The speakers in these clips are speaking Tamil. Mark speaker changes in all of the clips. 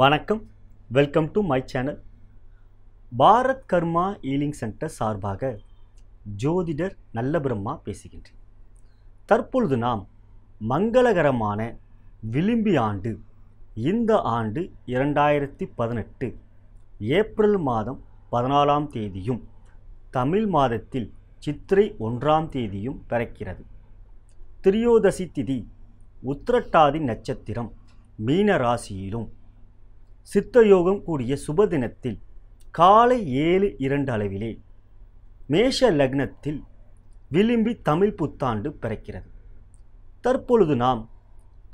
Speaker 1: வணக்கம் welcome to my channel Bharat Karma healing centre சார்பாக ஜோதிடர் நல்ல பிரம்மா பேசுகின்றேன் தற்பொழுது நாம் மங்களகரமான விளிம்பி ஆண்டு இந்த ஆண்டு இரண்டாயிரத்தி பதினெட்டு ஏப்ரல் மாதம் பதினாலாம் தேதியும் தமிழ் மாதத்தில் சித்திரை ஒன்றாம் தேதியும் பிறக்கிறது திரியோதசி திதி உத்திரட்டாதி நட்சத்திரம் மீன ராசியிலும் சித்தயோகம் கூடிய சுப தினத்தில் காலை ஏழு இரண்டு அளவிலே மேஷ லக்னத்தில் விளிம்பி தமிழ் புத்தாண்டு பிறக்கிறது தற்பொழுது நாம்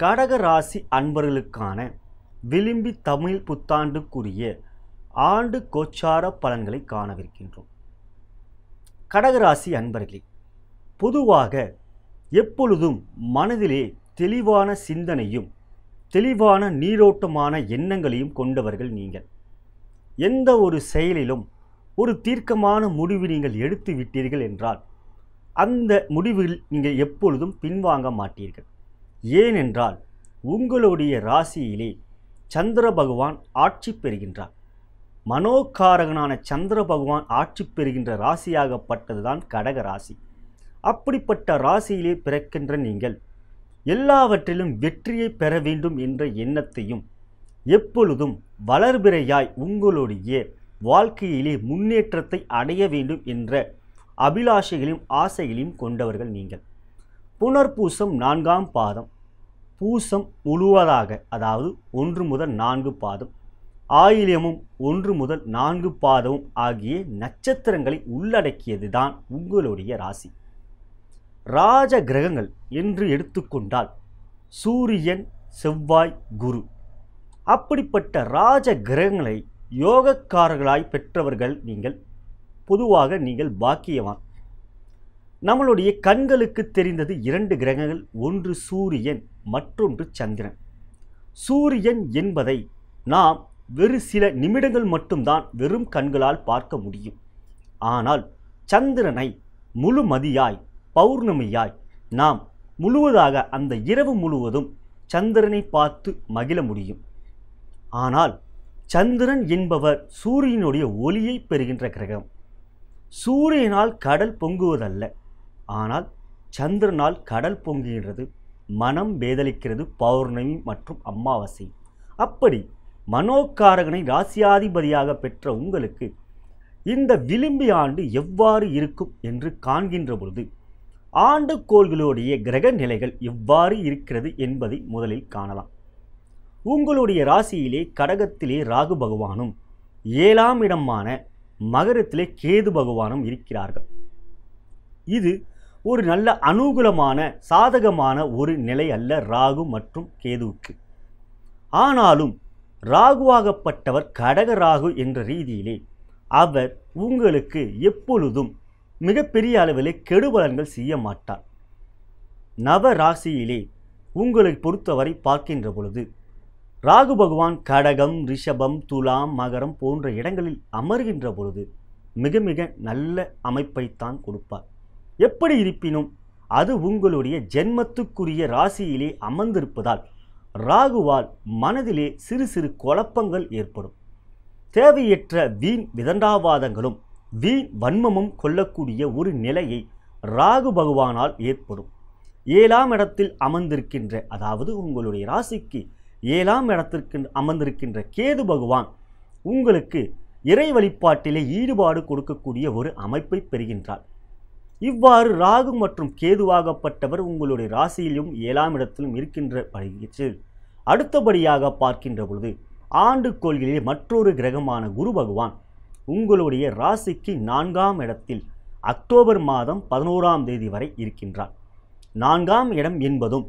Speaker 1: கடக ராசி அன்பர்களுக்கான விளிம்பி தமிழ் புத்தாண்டுக்குரிய ஆண்டு கோச்சார பலன்களை காணவிருக்கின்றோம் கடகராசி அன்பர்களே பொதுவாக எப்பொழுதும் மனதிலே தெளிவான சிந்தனையும் தெளிவான நீரோட்டமான எண்ணங்களையும் கொண்டவர்கள் நீங்கள் எந்த ஒரு செயலிலும் ஒரு தீர்க்கமான முடிவு நீங்கள் எடுத்து விட்டீர்கள் என்றால் அந்த முடிவில் நீங்கள் எப்பொழுதும் பின்வாங்க மாட்டீர்கள் ஏனென்றால் உங்களுடைய ராசியிலே சந்திர பகவான் ஆட்சி பெறுகின்றார் மனோகாரகனான சந்திர பகவான் ஆட்சி பெறுகின்ற ராசியாகப்பட்டதுதான் கடக ராசி அப்படிப்பட்ட ராசியிலே பிறக்கின்ற நீங்கள் எல்லாவற்றிலும் வெற்றியை பெற வேண்டும் என்ற எண்ணத்தையும் எப்பொழுதும் வளர்பிறையாய் உங்களுடைய வாழ்க்கையிலே முன்னேற்றத்தை அடைய வேண்டும் என்ற அபிலாஷைகளையும் ஆசைகளையும் கொண்டவர்கள் நீங்கள் புனர்பூசம் நான்காம் பாதம் பூசம் முழுவதாக அதாவது ஒன்று முதல் நான்கு பாதம் ஆயிலியமும் ஒன்று முதல் நான்கு பாதமும் ஆகிய நட்சத்திரங்களை உள்ளடக்கியதுதான் உங்களுடைய ராசி ராஜ கிரகங்கள் என்று எடுத்துக்கொண்டால் சூரியன் செவ்வாய் குரு அப்படிப்பட்ட ராஜ கிரகங்களை யோகக்காரர்களாய் பெற்றவர்கள் நீங்கள் பொதுவாக நீங்கள் பாக்கியவான் நம்மளுடைய கண்களுக்கு தெரிந்தது இரண்டு கிரகங்கள் ஒன்று சூரியன் மற்றொன்று சந்திரன் சூரியன் என்பதை நாம் வெறு சில நிமிடங்கள் மட்டும்தான் வெறும் கண்களால் பார்க்க முடியும் ஆனால் சந்திரனை முழுமதியாய் பௌர்ணமியாய் நாம் முழுவதாக அந்த இரவு முழுவதும் சந்திரனை பார்த்து மகிழ முடியும் ஆனால் சந்திரன் என்பவர் சூரியனுடைய ஒளியை பெறுகின்ற கிரகம் சூரியனால் கடல் பொங்குவதல்ல ஆனால் சந்திரனால் கடல் பொங்குகின்றது மனம் வேதளிக்கிறது பௌர்ணமி மற்றும் அமாவாசை அப்படி மனோக்காரகனை ராசியாதிபதியாக பெற்ற உங்களுக்கு இந்த விளிம்பி ஆண்டு எவ்வாறு இருக்கும் என்று காண்கின்ற பொழுது கோள்களுடைய கிரக நிலைகள் எவ்வாறு இருக்கிறது என்பதை முதலில் காணலாம் உங்களுடைய ராசியிலே கடகத்திலே ராகு பகவானும் ஏழாம் இடமான மகரத்திலே கேது பகவானும் இருக்கிறார்கள் இது ஒரு நல்ல அனுகூலமான சாதகமான ஒரு நிலை அல்ல ராகு மற்றும் கேதுவுக்கு ஆனாலும் ராகுவாகப்பட்டவர் கடக ராகு என்ற ரீதியிலே அவர் உங்களுக்கு எப்பொழுதும் மிகப்பெரிய அளவில் கெடுபலன்கள் செய்ய மாட்டார் நவ ராசியிலே உங்களை பொறுத்தவரை பார்க்கின்ற பொழுது ராகு பகவான் கடகம் ரிஷபம் துலாம் மகரம் போன்ற இடங்களில் அமர்கின்ற பொழுது மிக மிக நல்ல அமைப்பைத்தான் கொடுப்பார் எப்படி இருப்பினும் அது உங்களுடைய ஜென்மத்துக்குரிய ராசியிலே அமர்ந்திருப்பதால் ராகுவால் மனதிலே சிறு சிறு குழப்பங்கள் ஏற்படும் தேவையற்ற வீண் விதண்டாவாதங்களும் வீண் வன்மமும் கொள்ளக்கூடிய ஒரு நிலையை ராகு பகவானால் ஏற்படும் ஏழாம் இடத்தில் அமர்ந்திருக்கின்ற அதாவது உங்களுடைய ராசிக்கு ஏழாம் இடத்திற்கு அமர்ந்திருக்கின்ற கேது பகவான் உங்களுக்கு இறை வழிபாட்டிலே ஈடுபாடு கொடுக்கக்கூடிய ஒரு அமைப்பை பெறுகின்றார் இவ்வாறு ராகு மற்றும் கேதுவாகப்பட்டவர் உங்களுடைய ராசியிலும் ஏழாம் இடத்திலும் இருக்கின்ற பழகிச்சில் அடுத்தபடியாக பார்க்கின்ற பொழுது ஆண்டு கோள்களிலே மற்றொரு கிரகமான குரு பகவான் உங்களுடைய ராசிக்கு நான்காம் இடத்தில் அக்டோபர் மாதம் பதினோராம் தேதி வரை இருக்கின்றார் நான்காம் இடம் என்பதும்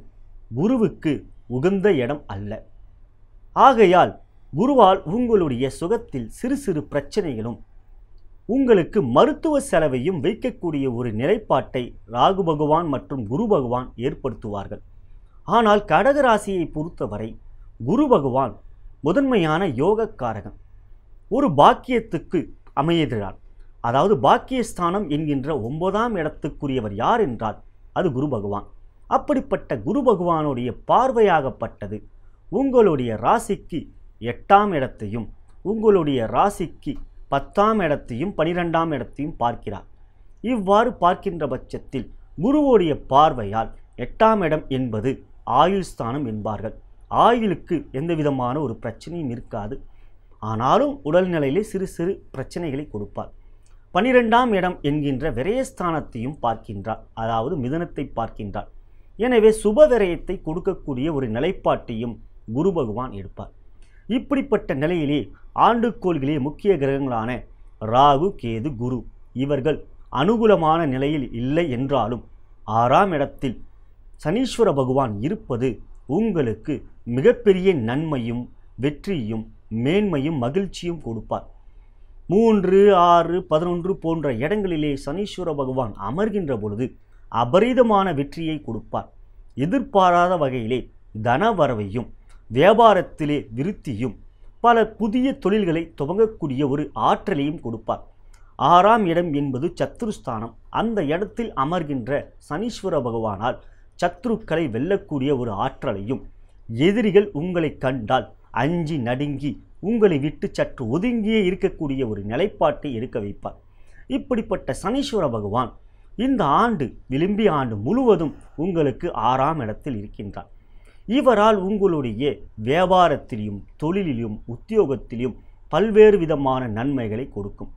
Speaker 1: குருவுக்கு உகந்த இடம் அல்ல ஆகையால் குருவால் உங்களுடைய சுகத்தில் சிறு சிறு பிரச்சனைகளும் உங்களுக்கு மருத்துவ செலவையும் வைக்கக்கூடிய ஒரு நிலைப்பாட்டை ராகு பகவான் மற்றும் குரு பகவான் ஏற்படுத்துவார்கள் ஆனால் கடகராசியை பொறுத்தவரை குரு பகவான் முதன்மையான யோகக்காரகன் ஒரு பாக்கியத்துக்கு அமையகிறார் அதாவது பாக்கியஸ்தானம் என்கின்ற ஒன்பதாம் இடத்துக்குரியவர் யார் என்றால் அது குரு பகவான் அப்படிப்பட்ட குரு பகவானுடைய பார்வையாகப்பட்டது உங்களுடைய ராசிக்கு எட்டாம் இடத்தையும் உங்களுடைய ராசிக்கு பத்தாம் இடத்தையும் பனிரெண்டாம் இடத்தையும் பார்க்கிறார் இவ்வாறு பார்க்கின்ற பட்சத்தில் குருவோடைய பார்வையால் எட்டாம் இடம் என்பது ஆயுள் ஸ்தானம் என்பார்கள் ஆயுளுக்கு எந்த விதமான ஒரு பிரச்சனையும் இருக்காது ஆனாலும் உடல்நிலையிலே சிறு சிறு பிரச்சனைகளை கொடுப்பார் பனிரெண்டாம் இடம் என்கின்ற விரயஸ்தானத்தையும் பார்க்கின்றார் அதாவது மிதனத்தை பார்க்கின்றார் எனவே சுப விரயத்தை கொடுக்கக்கூடிய ஒரு நிலைப்பாட்டையும் குரு பகவான் எடுப்பார் இப்படிப்பட்ட நிலையிலே ஆண்டுக்கோள்களே முக்கிய கிரகங்களான ராகு கேது குரு இவர்கள் அனுகூலமான நிலையில் இல்லை என்றாலும் ஆறாம் இடத்தில் சனீஸ்வர பகவான் இருப்பது உங்களுக்கு மிகப்பெரிய நன்மையும் வெற்றியும் மேன்மையும் மகிழ்ச்சியும் கொடுப்பார் மூன்று ஆறு பதினொன்று போன்ற இடங்களிலே சனீஸ்வர பகவான் அமர்கின்ற பொழுது அபரிதமான வெற்றியை கொடுப்பார் எதிர்பாராத வகையிலே தன வரவையும் வியாபாரத்திலே விருத்தியும் பல புதிய தொழில்களை துவங்கக்கூடிய ஒரு ஆற்றலையும் கொடுப்பார் ஆறாம் இடம் என்பது சத்ருஸ்தானம் அந்த இடத்தில் அமர்கின்ற சனீஸ்வர பகவானால் சத்ருக்களை வெல்லக்கூடிய ஒரு ஆற்றலையும் எதிரிகள் உங்களை கண்டால் அஞ்சி நடுங்கி உங்களை விட்டு சற்று ஒதுங்கியே இருக்கக்கூடிய ஒரு நிலைப்பாட்டை எடுக்க வைப்பார் இப்படிப்பட்ட சனீஸ்வர பகவான் இந்த ஆண்டு விளிம்பி ஆண்டு முழுவதும் உங்களுக்கு ஆறாம் இடத்தில் இருக்கின்றார் இவரால் உங்களுடைய வியாபாரத்திலையும் தொழிலிலும் உத்தியோகத்திலையும் பல்வேறு விதமான நன்மைகளை கொடுக்கும்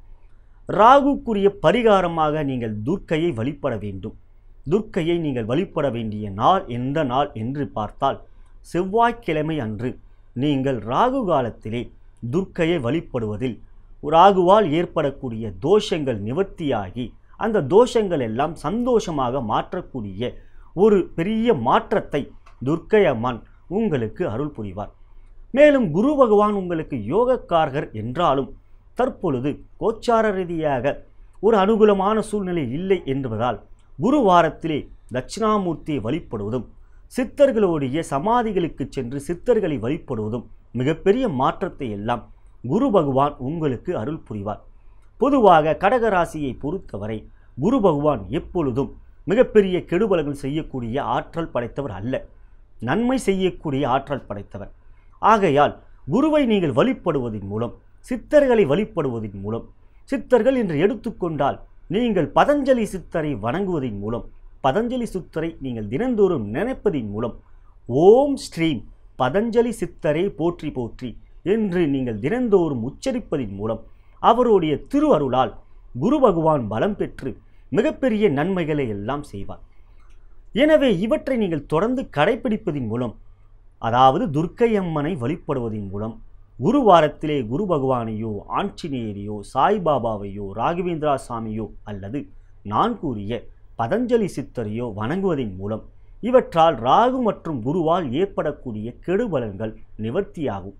Speaker 1: ராகுக்குரிய பரிகாரமாக நீங்கள் துர்க்கையை வழிபட வேண்டும் துர்க்கையை நீங்கள் வழிபட வேண்டிய நாள் எந்த நாள் என்று பார்த்தால் செவ்வாய்க்கிழமை அன்று நீங்கள் ராகு காலத்திலே துர்க்கையை வழிபடுவதில் ராகுவால் ஏற்படக்கூடிய தோஷங்கள் நிவர்த்தியாகி அந்த தோஷங்கள் எல்லாம் சந்தோஷமாக மாற்றக்கூடிய ஒரு பெரிய மாற்றத்தை துர்க்கை அம்மன் உங்களுக்கு அருள் புரிவார் மேலும் குரு பகவான் உங்களுக்கு யோகக்காரகர் என்றாலும் தற்பொழுது கோச்சார ரீதியாக ஒரு அனுகூலமான சூழ்நிலை இல்லை என்பதால் குரு வாரத்திலே தட்சிணாமூர்த்தியை வழிபடுவதும் சித்தர்களுடைய சமாதிகளுக்கு சென்று சித்தர்களை வழிபடுவதும் மிகப்பெரிய மாற்றத்தை எல்லாம் குரு பகவான் உங்களுக்கு அருள் புரிவார் பொதுவாக கடகராசியை பொறுத்தவரை குரு பகவான் எப்பொழுதும் மிகப்பெரிய கெடுபலங்கள் செய்யக்கூடிய ஆற்றல் படைத்தவர் அல்ல நன்மை செய்யக்கூடிய ஆற்றல் படைத்தவர் ஆகையால் குருவை நீங்கள் வழிபடுவதன் மூலம் சித்தர்களை வழிபடுவதன் மூலம் சித்தர்கள் என்று எடுத்துக்கொண்டால் நீங்கள் பதஞ்சலி சித்தரை வணங்குவதன் மூலம் பதஞ்சலி சுத்தரை நீங்கள் தினந்தோறும் நினைப்பதின் மூலம் ஓம் ஸ்ரீம் பதஞ்சலி சித்தரை போற்றி போற்றி என்று நீங்கள் தினந்தோறும் உச்சரிப்பதின் மூலம் அவருடைய திருவருளால் குரு பகவான் பலம் பெற்று மிகப்பெரிய நன்மைகளை எல்லாம் செய்வார் எனவே இவற்றை நீங்கள் தொடர்ந்து கடைபிடிப்பதின் மூலம் அதாவது துர்க்கை அம்மனை வழிபடுவதன் மூலம் ஒரு வாரத்திலே குரு பகவானையோ ஆஞ்சநேயரையோ சாய்பாபாவையோ ராகவேந்திரா சாமியோ அல்லது நான் கூறிய பதஞ்சலி சித்தரையோ வணங்குவதன் மூலம் இவற்றால் ராகு மற்றும் குருவால் ஏற்படக்கூடிய கெடுபலன்கள் நிவர்த்தியாகும்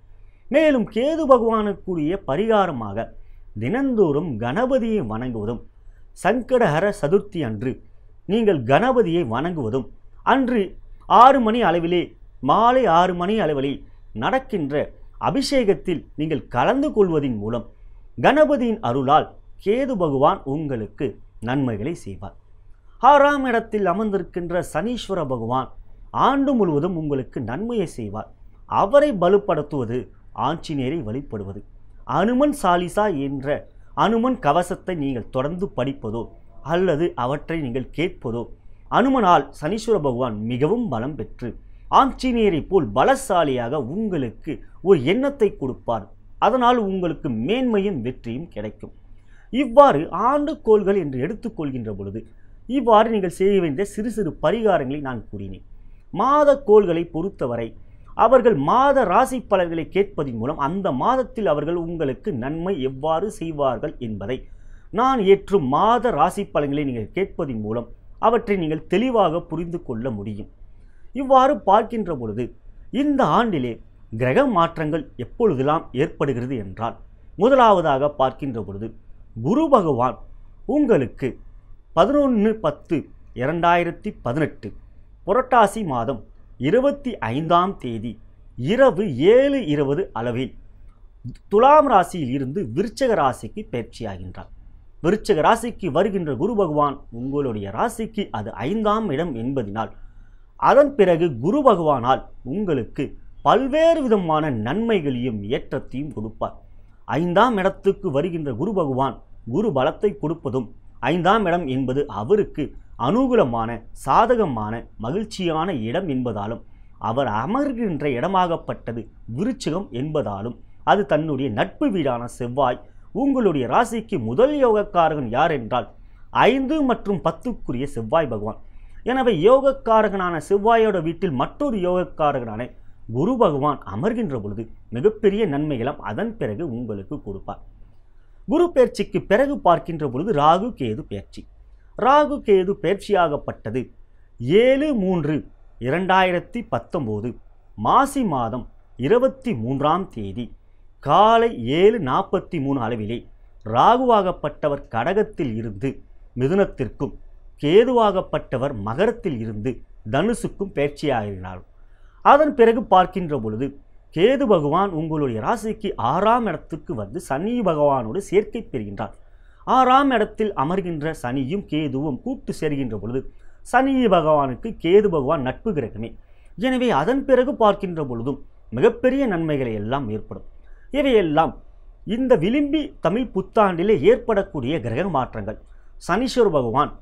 Speaker 1: மேலும் கேது பகவானுக்குரிய பரிகாரமாக தினந்தோறும் கணபதியை வணங்குவதும் சங்கடஹர சதுர்த்தி அன்று நீங்கள் கணபதியை வணங்குவதும் அன்று ஆறு மணி அளவிலே மாலை ஆறு மணி அளவிலே நடக்கின்ற அபிஷேகத்தில் நீங்கள் கலந்து கொள்வதின் மூலம் கணபதியின் அருளால் கேது பகவான் உங்களுக்கு நன்மைகளை செய்வார் ஆறாம் இடத்தில் அமர்ந்திருக்கின்ற சனீஸ்வர பகவான் ஆண்டு முழுவதும் உங்களுக்கு நன்மையை செய்வார் அவரை பலுப்படுத்துவது ஆஞ்சநேயரை வழிபடுவது அனுமன் சாலிசா என்ற அனுமன் கவசத்தை நீங்கள் தொடர்ந்து படிப்பதோ அல்லது அவற்றை நீங்கள் கேட்பதோ அனுமனால் சனீஸ்வர பகவான் மிகவும் பலம் பெற்று ஆஞ்சநேயரை போல் பலசாலியாக உங்களுக்கு ஒரு எண்ணத்தை கொடுப்பார் அதனால் உங்களுக்கு மேன்மையும் வெற்றியும் கிடைக்கும் இவ்வாறு ஆண்டு கோள்கள் என்று எடுத்துக்கொள்கின்ற பொழுது இவ்வாறு நீங்கள் செய்ய வேண்டிய சிறு சிறு பரிகாரங்களை நான் கூறினேன் மாத கோள்களை பொறுத்தவரை அவர்கள் மாத ராசி பலன்களை கேட்பதன் மூலம் அந்த மாதத்தில் அவர்கள் உங்களுக்கு நன்மை எவ்வாறு செய்வார்கள் என்பதை நான் ஏற்றும் மாத ராசி பலன்களை நீங்கள் கேட்பதன் மூலம் அவற்றை நீங்கள் தெளிவாக புரிந்து கொள்ள முடியும் இவ்வாறு பார்க்கின்ற பொழுது இந்த ஆண்டிலே கிரக மாற்றங்கள் எப்பொழுதெல்லாம் ஏற்படுகிறது என்றால் முதலாவதாக பார்க்கின்ற பொழுது குரு பகவான் உங்களுக்கு பதினொன்று பத்து இரண்டாயிரத்தி பதினெட்டு புரட்டாசி மாதம் இருபத்தி ஐந்தாம் தேதி இரவு ஏழு இருபது அளவில் துலாம் ராசியில் இருந்து விருச்சக ராசிக்கு பயிற்சியாகின்றார் விருச்சக ராசிக்கு வருகின்ற குரு பகவான் உங்களுடைய ராசிக்கு அது ஐந்தாம் இடம் என்பதினால் அதன் பிறகு குரு பகவானால் உங்களுக்கு பல்வேறு விதமான நன்மைகளையும் ஏற்றத்தையும் கொடுப்பார் ஐந்தாம் இடத்துக்கு வருகின்ற குரு பகவான் குரு பலத்தை கொடுப்பதும் ஐந்தாம் இடம் என்பது அவருக்கு அனுகூலமான சாதகமான மகிழ்ச்சியான இடம் என்பதாலும் அவர் அமர்கின்ற இடமாகப்பட்டது விருச்சிகம் என்பதாலும் அது தன்னுடைய நட்பு வீடான செவ்வாய் உங்களுடைய ராசிக்கு முதல் யோகக்காரகன் யார் என்றால் ஐந்து மற்றும் பத்துக்குரிய செவ்வாய் பகவான் எனவே யோகக்காரகனான செவ்வாயோட வீட்டில் மற்றொரு யோகக்காரகனான குரு பகவான் அமர்கின்ற பொழுது மிகப்பெரிய நன்மைகளும் அதன் பிறகு உங்களுக்கு கொடுப்பார் குரு பயிற்சிக்கு பிறகு பார்க்கின்ற பொழுது ராகு கேது பயிற்சி ராகு கேது பயிற்சியாகப்பட்டது ஏழு மூன்று இரண்டாயிரத்தி பத்தொம்போது மாசி மாதம் இருபத்தி மூன்றாம் தேதி காலை ஏழு நாற்பத்தி மூணு அளவிலே ராகுவாகப்பட்டவர் கடகத்தில் இருந்து மிதுனத்திற்கும் கேதுவாகப்பட்டவர் மகரத்தில் இருந்து தனுசுக்கும் பயிற்சியாகிறார் அதன் பிறகு பார்க்கின்ற பொழுது கேது பகவான் உங்களுடைய ராசிக்கு ஆறாம் இடத்துக்கு வந்து சனி பகவானோடு சேர்க்கை பெறுகின்றார் ஆறாம் இடத்தில் அமர்கின்ற சனியும் கேதுவும் கூட்டு சேர்கின்ற பொழுது சனி பகவானுக்கு கேது பகவான் நட்பு கிரகமே எனவே அதன் பிறகு பார்க்கின்ற பொழுதும் மிகப்பெரிய நன்மைகளை எல்லாம் ஏற்படும் இவையெல்லாம் இந்த விளிம்பி தமிழ் புத்தாண்டிலே ஏற்படக்கூடிய கிரக மாற்றங்கள் சனீஸ்வர பகவான்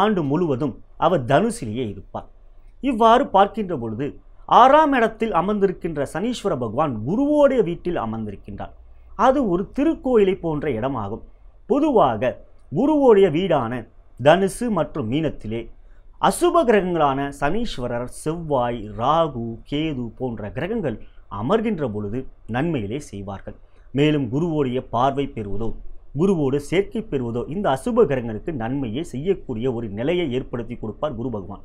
Speaker 1: ஆண்டு முழுவதும் அவர் தனுசிலேயே இருப்பார் இவ்வாறு பார்க்கின்ற பொழுது ஆறாம் இடத்தில் அமர்ந்திருக்கின்ற சனீஸ்வர பகவான் குருவோடைய வீட்டில் அமர்ந்திருக்கின்றார் அது ஒரு திருக்கோயிலை போன்ற இடமாகும் பொதுவாக குருவோடைய வீடான தனுசு மற்றும் மீனத்திலே அசுப கிரகங்களான சனீஸ்வரர் செவ்வாய் ராகு கேது போன்ற கிரகங்கள் அமர்கின்ற பொழுது நன்மையிலே செய்வார்கள் மேலும் குருவோடைய பார்வை பெறுவதோ குருவோடு சேர்க்கை பெறுவதோ இந்த அசுப கிரகங்களுக்கு நன்மையை செய்யக்கூடிய ஒரு நிலையை ஏற்படுத்தி கொடுப்பார் குரு பகவான்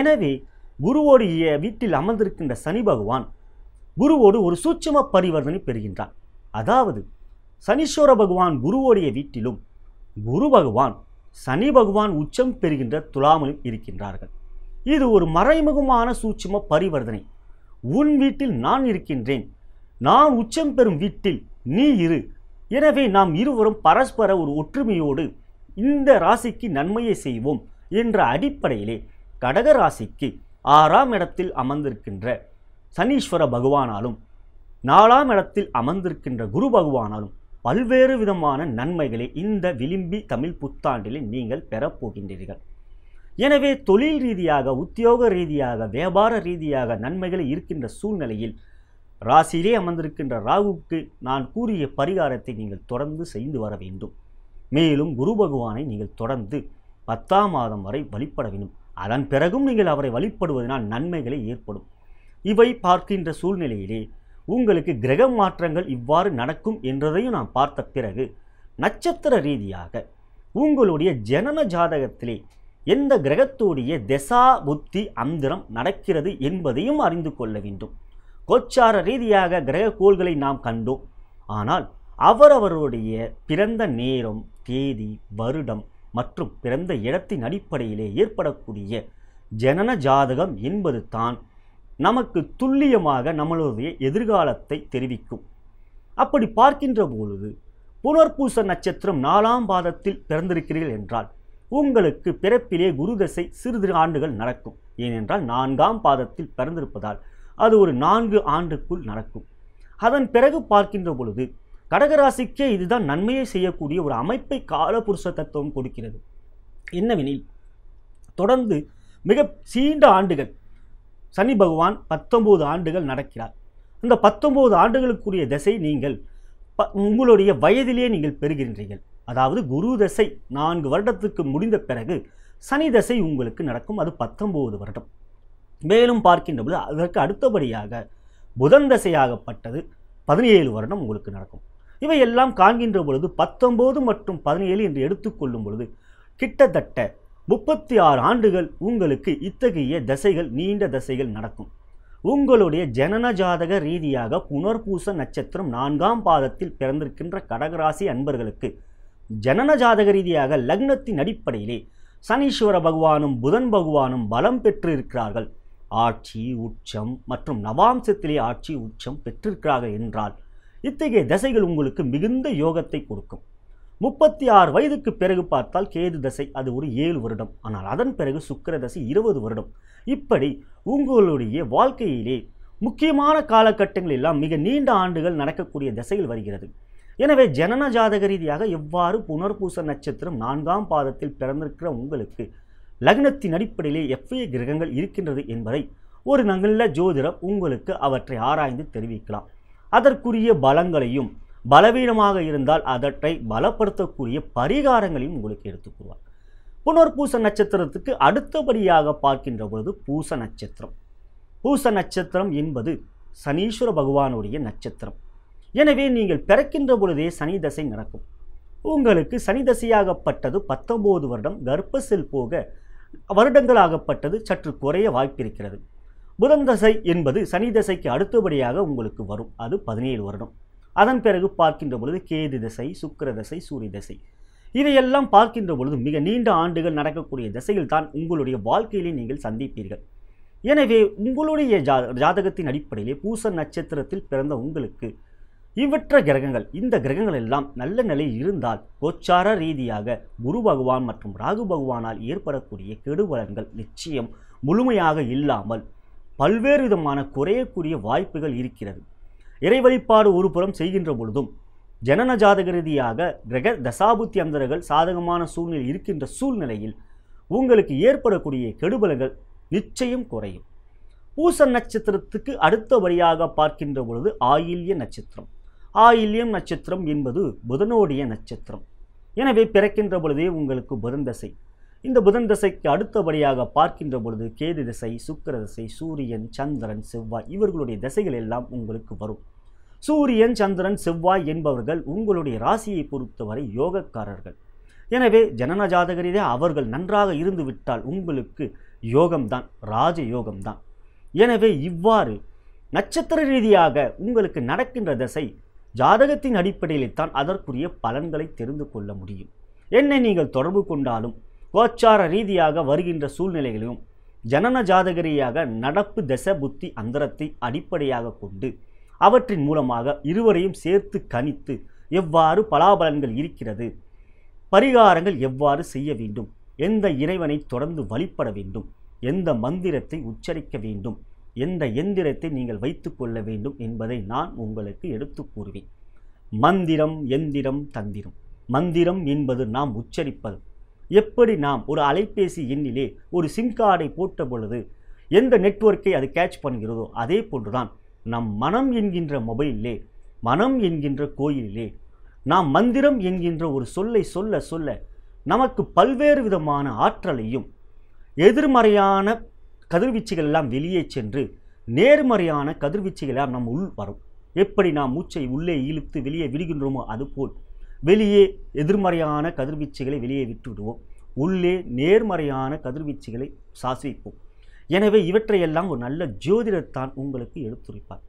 Speaker 1: எனவே குருவோடைய வீட்டில் அமர்ந்திருக்கின்ற சனி பகவான் குருவோடு ஒரு சூட்சம பரிவர்த்தனை பெறுகின்றார் அதாவது சனீஸ்வர பகவான் குருவோடைய வீட்டிலும் குரு பகவான் சனி பகவான் உச்சம் பெறுகின்ற துலாமலும் இருக்கின்றார்கள் இது ஒரு மறைமுகமான சூட்சம பரிவர்த்தனை உன் வீட்டில் நான் இருக்கின்றேன் நான் உச்சம் பெறும் வீட்டில் நீ இரு எனவே நாம் இருவரும் பரஸ்பர ஒரு ஒற்றுமையோடு இந்த ராசிக்கு நன்மையை செய்வோம் என்ற அடிப்படையிலே கடக ராசிக்கு ஆறாம் இடத்தில் அமர்ந்திருக்கின்ற சனீஸ்வர பகவானாலும் நாலாம் இடத்தில் அமர்ந்திருக்கின்ற குரு பகவானாலும் பல்வேறு விதமான நன்மைகளை இந்த விளிம்பி தமிழ் புத்தாண்டிலே நீங்கள் பெறப்போகின்றீர்கள் எனவே தொழில் ரீதியாக உத்தியோக ரீதியாக வியாபார ரீதியாக நன்மைகளை இருக்கின்ற சூழ்நிலையில் ராசியிலே அமர்ந்திருக்கின்ற ராகுவுக்கு நான் கூறிய பரிகாரத்தை நீங்கள் தொடர்ந்து செய்து வர வேண்டும் மேலும் குரு பகவானை நீங்கள் தொடர்ந்து பத்தாம் மாதம் வரை வழிபட வேண்டும் அதன் பிறகும் நீங்கள் அவரை வழிபடுவதனால் நன்மைகளை ஏற்படும் இவை பார்க்கின்ற சூழ்நிலையிலே உங்களுக்கு கிரக மாற்றங்கள் இவ்வாறு நடக்கும் என்றதையும் நாம் பார்த்த பிறகு நட்சத்திர ரீதியாக உங்களுடைய ஜனன ஜாதகத்திலே எந்த கிரகத்துடைய திசா புத்தி அந்திரம் நடக்கிறது என்பதையும் அறிந்து கொள்ள வேண்டும் கோச்சார ரீதியாக கிரக கோள்களை நாம் கண்டோம் ஆனால் அவரவருடைய பிறந்த நேரம் தேதி வருடம் மற்றும் பிறந்த இடத்தின் அடிப்படையிலே ஏற்படக்கூடிய ஜனன ஜாதகம் என்பது தான் நமக்கு துல்லியமாக நம்மளுடைய எதிர்காலத்தை தெரிவிக்கும் அப்படி பார்க்கின்ற பொழுது புனர்பூச நட்சத்திரம் நாலாம் பாதத்தில் பிறந்திருக்கிறீர்கள் என்றால் உங்களுக்கு பிறப்பிலே குருதசை சிறிது ஆண்டுகள் நடக்கும் ஏனென்றால் நான்காம் பாதத்தில் பிறந்திருப்பதால் அது ஒரு நான்கு ஆண்டுக்குள் நடக்கும் அதன் பிறகு பார்க்கின்ற பொழுது கடகராசிக்கே இதுதான் நன்மையை செய்யக்கூடிய ஒரு அமைப்பை காலபுருஷ தத்துவம் கொடுக்கிறது என்னவெனில் தொடர்ந்து மிக சீண்ட ஆண்டுகள் சனி பகவான் பத்தொம்போது ஆண்டுகள் நடக்கிறார் அந்த பத்தொம்போது ஆண்டுகளுக்குரிய திசை நீங்கள் ப உங்களுடைய வயதிலேயே நீங்கள் பெறுகின்றீர்கள் அதாவது குரு தசை நான்கு வருடத்துக்கு முடிந்த பிறகு சனி தசை உங்களுக்கு நடக்கும் அது பத்தொம்போது வருடம் மேலும் பார்க்கின்ற பொழுது அதற்கு அடுத்தபடியாக புதன் தசையாகப்பட்டது பதினேழு வருடம் உங்களுக்கு நடக்கும் இவையெல்லாம் காண்கின்ற பொழுது பத்தொம்போது மற்றும் பதினேழு என்று எடுத்துக்கொள்ளும் பொழுது கிட்டத்தட்ட முப்பத்தி ஆறு ஆண்டுகள் உங்களுக்கு இத்தகைய தசைகள் நீண்ட தசைகள் நடக்கும் உங்களுடைய ஜனன ஜாதக ரீதியாக புனர்பூச நட்சத்திரம் நான்காம் பாதத்தில் பிறந்திருக்கின்ற கடகராசி அன்பர்களுக்கு ஜனன ஜாதக ரீதியாக லக்னத்தின் அடிப்படையிலே சனீஸ்வர பகவானும் புதன் பகவானும் பலம் பெற்றிருக்கிறார்கள் ஆட்சி உச்சம் மற்றும் நவாம்சத்திலே ஆட்சி உச்சம் பெற்றிருக்கிறார்கள் என்றால் இத்தகைய தசைகள் உங்களுக்கு மிகுந்த யோகத்தை கொடுக்கும் முப்பத்தி ஆறு வயதுக்கு பிறகு பார்த்தால் கேது தசை அது ஒரு ஏழு வருடம் ஆனால் அதன் பிறகு சுக்கர தசை இருபது வருடம் இப்படி உங்களுடைய வாழ்க்கையிலே முக்கியமான காலகட்டங்கள் எல்லாம் மிக நீண்ட ஆண்டுகள் நடக்கக்கூடிய தசையில் வருகிறது எனவே ஜனன ஜாதக ரீதியாக எவ்வாறு புனர்பூச நட்சத்திரம் நான்காம் பாதத்தில் பிறந்திருக்கிற உங்களுக்கு லக்னத்தின் அடிப்படையிலே எவ்வளவு கிரகங்கள் இருக்கின்றது என்பதை ஒரு நல்ல ஜோதிடர் உங்களுக்கு அவற்றை ஆராய்ந்து தெரிவிக்கலாம் அதற்குரிய பலங்களையும் பலவீனமாக இருந்தால் அதற்றை பலப்படுத்தக்கூடிய பரிகாரங்களையும் உங்களுக்கு எடுத்துக்குவார் புனர்பூச நட்சத்திரத்துக்கு அடுத்தபடியாக பார்க்கின்ற பொழுது பூச நட்சத்திரம் பூச நட்சத்திரம் என்பது சனீஸ்வர பகவானுடைய நட்சத்திரம் எனவே நீங்கள் பிறக்கின்ற பொழுதே சனி தசை நடக்கும் உங்களுக்கு சனி தசையாகப்பட்டது பத்தொம்போது வருடம் கர்ப்பசில் போக வருடங்களாகப்பட்டது சற்று குறைய வாய்ப்பிருக்கிறது புதன் தசை என்பது சனி தசைக்கு அடுத்தபடியாக உங்களுக்கு வரும் அது பதினேழு வருடம் அதன் பிறகு பார்க்கின்ற பொழுது கேது தசை சுக்கர தசை சூரிய தசை இதையெல்லாம் பார்க்கின்ற பொழுது மிக நீண்ட ஆண்டுகள் நடக்கக்கூடிய தசையில் தான் உங்களுடைய வாழ்க்கையிலே நீங்கள் சந்திப்பீர்கள் எனவே உங்களுடைய ஜா ஜாதகத்தின் அடிப்படையிலே பூச நட்சத்திரத்தில் பிறந்த உங்களுக்கு இவற்ற கிரகங்கள் இந்த கிரகங்கள் எல்லாம் நல்ல நிலையில் இருந்தால் கோச்சார ரீதியாக குரு பகவான் மற்றும் ராகு பகவானால் ஏற்படக்கூடிய கெடுபலன்கள் நிச்சயம் முழுமையாக இல்லாமல் பல்வேறு விதமான குறையக்கூடிய வாய்ப்புகள் இருக்கிறது இறை வழிபாடு ஒருபுறம் செய்கின்ற பொழுதும் ஜனன ஜாதக ரீதியாக கிரக தசாபுத்தி அந்தர்கள் சாதகமான சூழ்நிலை இருக்கின்ற சூழ்நிலையில் உங்களுக்கு ஏற்படக்கூடிய கெடுபலங்கள் நிச்சயம் குறையும் பூச நட்சத்திரத்துக்கு அடுத்தபடியாக பார்க்கின்ற பொழுது ஆயில்ய நட்சத்திரம் ஆயில்யம் நட்சத்திரம் என்பது புதனோடைய நட்சத்திரம் எனவே பிறக்கின்ற பொழுதே உங்களுக்கு புதன் தசை இந்த புதன் திசைக்கு அடுத்தபடியாக பார்க்கின்ற பொழுது கேது திசை சுக்கர திசை சூரியன் சந்திரன் செவ்வாய் இவர்களுடைய திசைகள் எல்லாம் உங்களுக்கு வரும் சூரியன் சந்திரன் செவ்வாய் என்பவர்கள் உங்களுடைய ராசியை பொறுத்தவரை யோகக்காரர்கள் எனவே ஜனன ஜாதகரிலே அவர்கள் நன்றாக இருந்து விட்டால் உங்களுக்கு யோகம்தான் ராஜ யோகம்தான் எனவே இவ்வாறு நட்சத்திர ரீதியாக உங்களுக்கு நடக்கின்ற திசை ஜாதகத்தின் அடிப்படையில்தான் அதற்குரிய பலன்களை தெரிந்து கொள்ள முடியும் என்னை நீங்கள் தொடர்பு கொண்டாலும் கோச்சார ரீதியாக வருகின்ற சூழ்நிலைகளையும் ஜனன ஜாதகரியாக நடப்பு தச புத்தி அந்தரத்தை அடிப்படையாக கொண்டு அவற்றின் மூலமாக இருவரையும் சேர்த்து கணித்து எவ்வாறு பலாபலன்கள் இருக்கிறது பரிகாரங்கள் எவ்வாறு செய்ய வேண்டும் எந்த இறைவனை தொடர்ந்து வழிபட வேண்டும் எந்த மந்திரத்தை உச்சரிக்க வேண்டும் எந்த எந்திரத்தை நீங்கள் வைத்து கொள்ள வேண்டும் என்பதை நான் உங்களுக்கு எடுத்து கூறுவேன் மந்திரம் எந்திரம் தந்திரம் மந்திரம் என்பது நாம் உச்சரிப்பது எப்படி நாம் ஒரு அலைபேசி எண்ணிலே ஒரு சிம் கார்டை போட்ட பொழுது எந்த நெட்ஒர்க்கை அது கேட்ச் பண்ணுகிறதோ அதே போன்றுதான் நம் மனம் என்கின்ற மொபைலிலே மனம் என்கின்ற கோயிலிலே நாம் மந்திரம் என்கின்ற ஒரு சொல்லை சொல்ல சொல்ல நமக்கு பல்வேறு விதமான ஆற்றலையும் எதிர்மறையான கதிர்வீச்சுகள் எல்லாம் வெளியே சென்று நேர்மறையான கதிர்வீச்சுகள் எல்லாம் நம் உள் வரும் எப்படி நாம் மூச்சை உள்ளே இழுத்து வெளியே விடுகின்றோமோ அதுபோல் வெளியே எதிர்மறையான கதிர்வீச்சுகளை வெளியே விட்டுவிடுவோம் உள்ளே நேர்மறையான கதிர்வீச்சுகளை சாசிப்போம் எனவே இவற்றையெல்லாம் ஒரு நல்ல ஜோதிடத்தான் உங்களுக்கு எடுத்துரைப்பார்